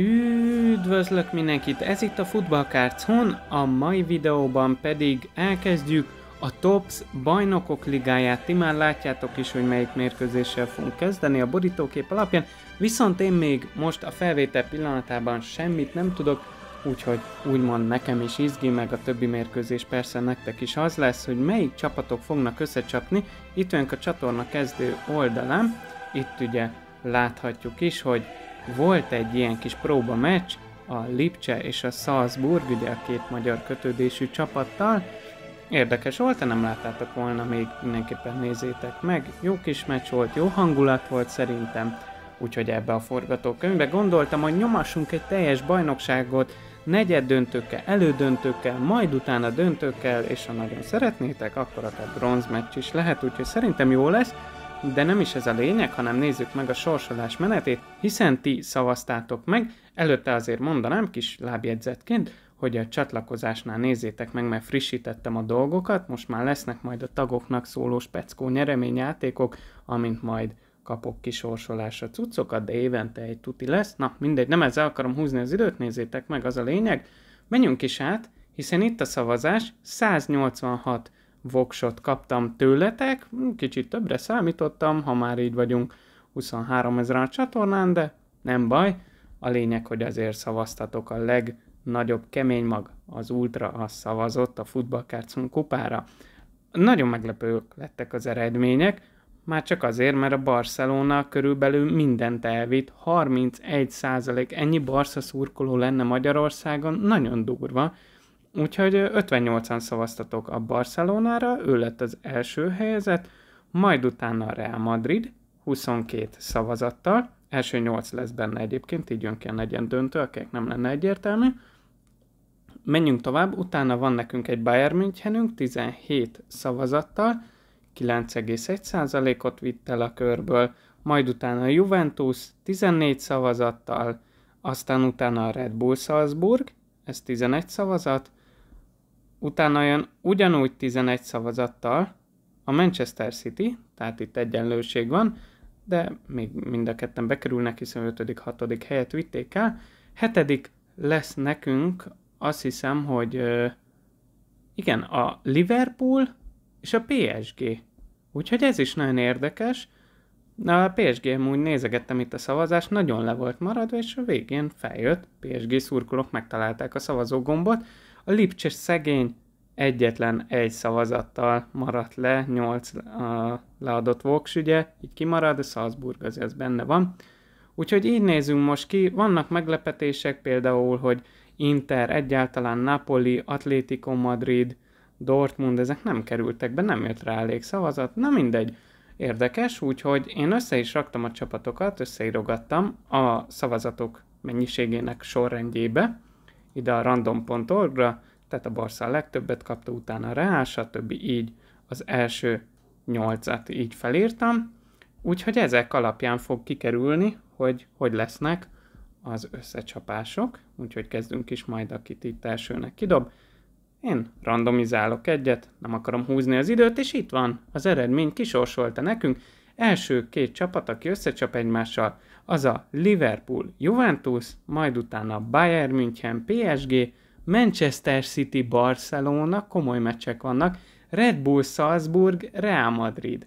Üdvözlök mindenkit, ez itt a Hon. a mai videóban pedig elkezdjük a TOPS bajnokok ligáját. Ti már látjátok is, hogy melyik mérkőzéssel fogunk kezdeni a borítókép alapján, viszont én még most a felvétel pillanatában semmit nem tudok, úgyhogy úgymond nekem is izgi, meg a többi mérkőzés persze nektek is az lesz, hogy melyik csapatok fognak összecsapni. Itt vagyunk a csatorna kezdő oldalán, itt ugye láthatjuk is, hogy volt egy ilyen kis próba meccs, a Lipcse és a Salzburg, ugye a két magyar kötődésű csapattal. Érdekes volt, nem láttátok volna, még mindenképpen nézzétek meg. Jó kis meccs volt, jó hangulat volt szerintem, úgyhogy ebbe a forgatókönyvbe gondoltam, hogy nyomassunk egy teljes bajnokságot, negyed döntőkkel, elődöntőkkel, majd utána döntőkkel, és ha nagyon szeretnétek, akkor akár bronzmeccs is lehet, úgyhogy szerintem jó lesz de nem is ez a lényeg, hanem nézzük meg a sorsolás menetét, hiszen ti szavaztátok meg, előtte azért mondanám kis lábjegyzetként, hogy a csatlakozásnál nézzétek meg, mert frissítettem a dolgokat, most már lesznek majd a tagoknak szóló speckó nyereményjátékok, amint majd kapok kisorsolásra cuccokat, de évente egy tuti lesz. Na, mindegy, nem ezzel akarom húzni az időt, nézzétek meg, az a lényeg. Menjünk is át, hiszen itt a szavazás 186 voksot kaptam tőletek, kicsit többre számítottam, ha már így vagyunk 23 ezer a csatornán, de nem baj, a lényeg, hogy azért szavaztatok a legnagyobb kemény mag, az Ultra, az szavazott a futballkárcon kupára. Nagyon meglepők lettek az eredmények, már csak azért, mert a Barcelona körülbelül mindent elvitt, 31 százalék, ennyi Barca szurkoló lenne Magyarországon, nagyon durva, Úgyhogy 58-an szavaztatok a Barcelonára, ő lett az első helyezett, majd utána a Real Madrid 22 szavazattal, első 8 lesz benne egyébként, így jön a negyen döntő, akik nem lenne egyértelmű. Menjünk tovább, utána van nekünk egy Bayern Münchenünk 17 szavazattal, 9,1%-ot vitt el a körből, majd utána a Juventus 14 szavazattal, aztán utána a Red Bull Salzburg, ez 11 szavazat, utána jön ugyanúgy 11 szavazattal a Manchester City, tehát itt egyenlőség van, de még mind a ketten bekerülnek, hiszen 5.-6. helyet vitték el. Hetedik lesz nekünk, azt hiszem, hogy igen, a Liverpool és a PSG. Úgyhogy ez is nagyon érdekes. Na, a PSG úgy nézegettem itt a szavazást, nagyon le volt maradva, és a végén feljött. PSG szurkolók megtalálták a szavazógombot. A Lipcses szegény egyetlen egy szavazattal maradt le, nyolc a leadott voks, ugye, így kimarad, a Salzburg az ez benne van. Úgyhogy így nézünk most ki, vannak meglepetések például, hogy Inter, egyáltalán Napoli, Atlético Madrid, Dortmund, ezek nem kerültek be, nem jött rá elég szavazat, na mindegy. Érdekes, úgyhogy én össze is raktam a csapatokat, összeírogattam a szavazatok mennyiségének sorrendjébe, ide a random.org-ra, tehát a Barca a legtöbbet kapta, utána a Real, stb. így az első nyolcat így felírtam. Úgyhogy ezek alapján fog kikerülni, hogy hogy lesznek az összecsapások, úgyhogy kezdünk is majd, akit itt elsőnek kidob. Én randomizálok egyet, nem akarom húzni az időt, és itt van, az eredmény kisorsolta nekünk. Első két csapat, aki összecsap egymással, az a Liverpool, Juventus, majd utána Bayern München, PSG, Manchester City, Barcelona, komoly meccsek vannak, Red Bull, Salzburg, Real Madrid.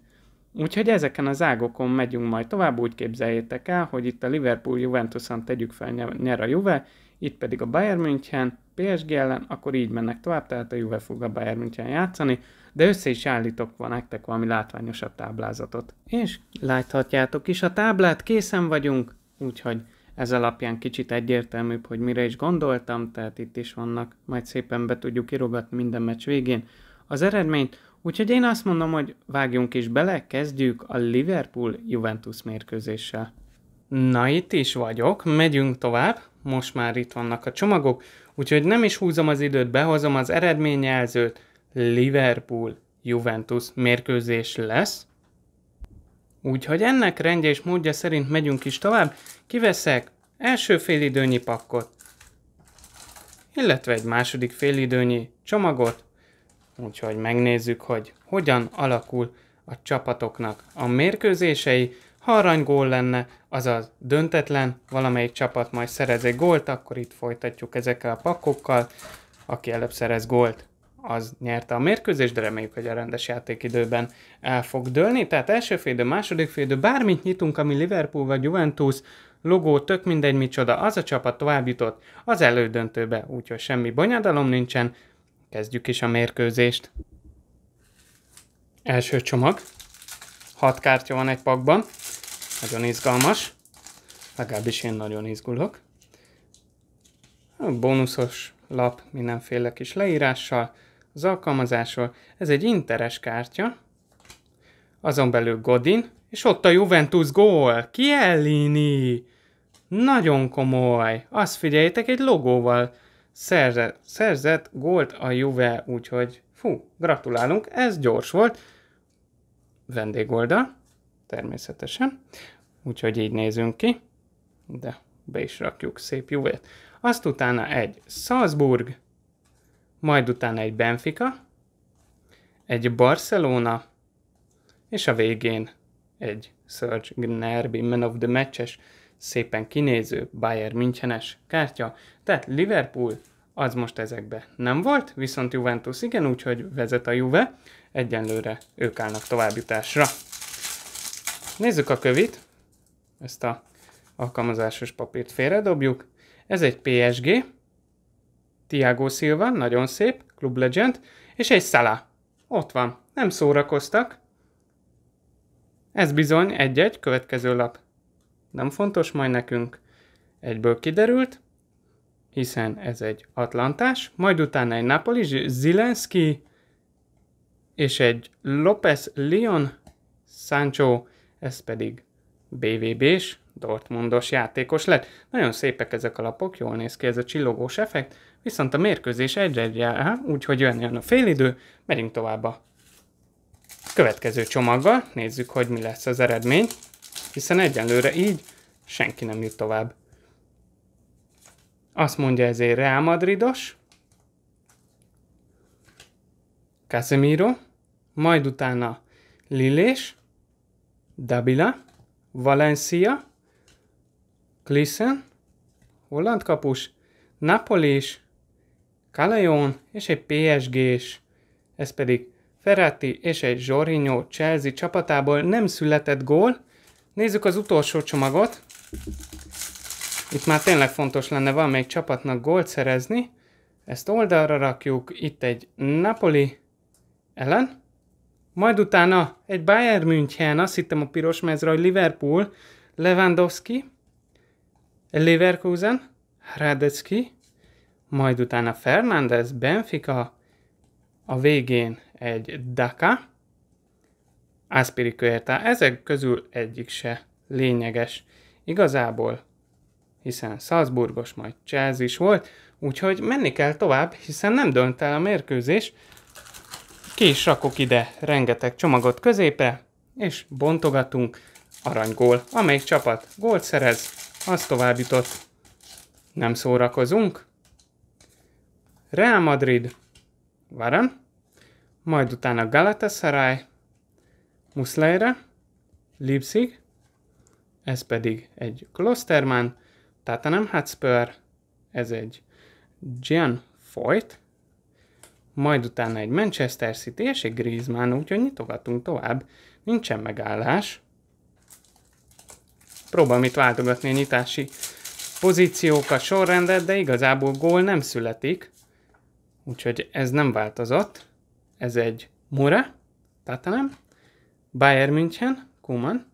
Úgyhogy ezeken az ágokon megyünk majd tovább, úgy képzeljétek el, hogy itt a Liverpool Juventuson tegyük fel nyer a Juve, itt pedig a Bayern München, PSG ellen, akkor így mennek tovább, tehát a Juve fog a Bayern München játszani, de össze is állítok van nektek valami látványosabb táblázatot. És láthatjátok is a táblát, készen vagyunk, úgyhogy ez alapján kicsit egyértelműbb, hogy mire is gondoltam, tehát itt is vannak, majd szépen be tudjuk irogatni minden meccs végén az eredményt, Úgyhogy én azt mondom, hogy vágjunk is bele, kezdjük a Liverpool-Juventus mérkőzéssel. Na itt is vagyok, megyünk tovább most már itt vannak a csomagok, úgyhogy nem is húzom az időt, behozom az eredményjelzőt, Liverpool-Juventus mérkőzés lesz. Úgyhogy ennek rendje és módja szerint megyünk is tovább, kiveszek első félidőnyi pakkot, illetve egy második félidőnyi csomagot, úgyhogy megnézzük, hogy hogyan alakul a csapatoknak a mérkőzései, ha aranygól lenne, azaz döntetlen, valamelyik csapat majd szerez egy gólt, akkor itt folytatjuk ezekkel a pakkokkal. Aki előbb szerez gólt, az nyerte a mérkőzést, de reméljük, hogy a rendes játékidőben el fog dőlni. Tehát első félidő, második félidő, bármit nyitunk, ami Liverpool vagy Juventus, logó, tök mindegy micsoda, az a csapat tovább jutott az elődöntőbe, úgyhogy semmi bonyodalom nincsen. Kezdjük is a mérkőzést. Első csomag. Hat kártya van egy pakban, nagyon izgalmas. Legalábbis én nagyon izgulok. A bónuszos lap mindenféle kis leírással, az alkalmazásról. Ez egy interes kártya. Azon belül Godin, és ott a Juventus gól. Kiellini! Nagyon komoly. Azt figyeljétek, egy logóval szerzett, szerzett gólt a Juve, úgyhogy fú, gratulálunk, ez gyors volt. Vendégoldal természetesen. Úgyhogy így nézünk ki, de be is rakjuk szép juvét. Azt utána egy Salzburg, majd utána egy Benfica, egy Barcelona, és a végén egy Serge Gnabry Man of the Matches, szépen kinéző Bayern Münchenes kártya, tehát Liverpool az most ezekbe nem volt, viszont Juventus igen, úgyhogy vezet a Juve, egyenlőre ők állnak továbbjutásra. Nézzük a kövit, ezt a alkalmazásos papírt félredobjuk. Ez egy PSG, Tiago Silva, nagyon szép, Club Legend, és egy Salah. Ott van, nem szórakoztak. Ez bizony egy-egy következő lap. Nem fontos majd nekünk. Egyből kiderült, hiszen ez egy Atlantás, majd utána egy Napoli, Zilenski, és egy López Leon Sancho ez pedig BVB-s, Dortmundos játékos lett. Nagyon szépek ezek a lapok, jól néz ki ez a csillogós effekt, viszont a mérkőzés egyre jár, úgyhogy jön a félidő, megyünk tovább a következő csomaggal, nézzük, hogy mi lesz az eredmény, hiszen egyenlőre így senki nem jut tovább. Azt mondja ezért Real Madridos, Casemiro, majd utána Lilés, Dabila, Valencia, Klissen, holland kapus, Napoli is, Kaleon és egy PSG is. Ez pedig Ferrati és egy Zsorinho Chelsea csapatából nem született gól. Nézzük az utolsó csomagot. Itt már tényleg fontos lenne valamelyik csapatnak gólt szerezni. Ezt oldalra rakjuk. Itt egy Napoli ellen. Majd utána egy Bayern München, azt hittem a piros mezre, hogy Liverpool, Lewandowski, Leverkusen, Radecki, majd utána Fernández, Benfica, a végén egy Daka, Aspiricueta, ezek közül egyik se lényeges. Igazából, hiszen Salzburgos majd Chelsea is volt, úgyhogy menni kell tovább, hiszen nem dönt el a mérkőzés, ki is rakok ide rengeteg csomagot középre, és bontogatunk aranygól. Amelyik csapat gólt szerez, az tovább jutott. Nem szórakozunk. Real Madrid, Varan, majd utána Galatasaray, Muszlejre, Leipzig, ez pedig egy Klosterman, Tatanem Hotspur, ez egy Gian Foyt, majd utána egy Manchester City és egy Griezmann, úgyhogy nyitogatunk tovább. Nincsen megállás. Próbálom itt váltogatni a nyitási pozíciókat, sorrendet, de igazából gól nem születik. Úgyhogy ez nem változott. Ez egy Mura, Tatanem, Bayern München, Kuman,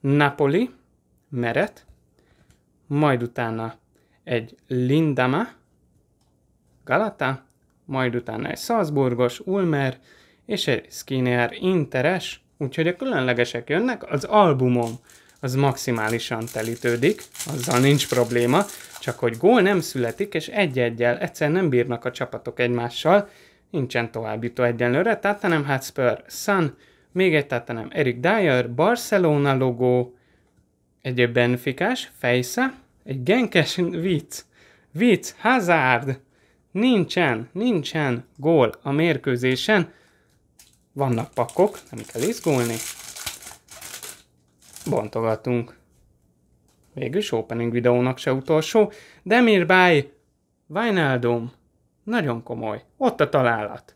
Napoli, Meret, majd utána egy Lindama, Galata, majd utána egy Salzburgos, Ulmer és egy Skinner Interes, úgyhogy a különlegesek jönnek, az albumom az maximálisan telítődik, azzal nincs probléma, csak hogy gól nem születik, és egy-egyel egyszer nem bírnak a csapatok egymással, nincsen továbbjutó egyenlőre, Tottenham Hotspur, Sun, még egy Tottenham Eric Dyer, Barcelona logó, egy benfikás, Fejsze, egy genkes vicc, vicc, Hazard, Nincsen, nincsen gól a mérkőzésen. Vannak pakok, nem kell izgulni. Bontogatunk. Végülis opening videónak se utolsó. Demir Bay, Wijnaldum. Nagyon komoly. Ott a találat.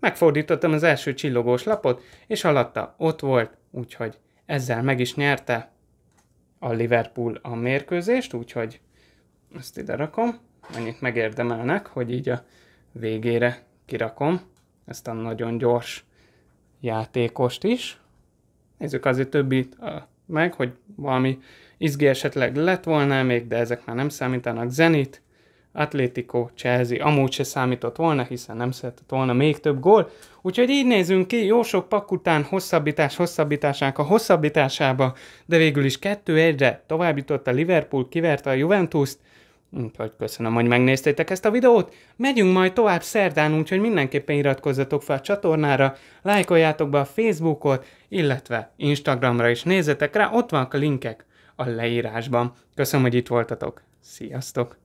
Megfordítottam az első csillogós lapot, és alatta ott volt, úgyhogy ezzel meg is nyerte a Liverpool a mérkőzést, úgyhogy ezt ide rakom annyit megérdemelnek, hogy így a végére kirakom ezt a nagyon gyors játékost is. Nézzük azért többit meg, hogy valami izgi esetleg lett volna még, de ezek már nem számítanak. Zenit, Atlético, Chelsea amúgy se számított volna, hiszen nem szeretett volna még több gól. Úgyhogy így nézünk ki, jó sok pak után hosszabbítás hosszabbításának a hosszabbításába, de végül is 2-1-re tovább jutott a Liverpool, kiverte a Juventus-t, Úgyhogy hm, köszönöm, hogy megnéztétek ezt a videót. Megyünk majd tovább szerdán, úgyhogy mindenképpen iratkozzatok fel a csatornára, lájkoljátok be a Facebookot, illetve Instagramra is nézzetek rá, ott vannak a linkek a leírásban. Köszönöm, hogy itt voltatok. Sziasztok!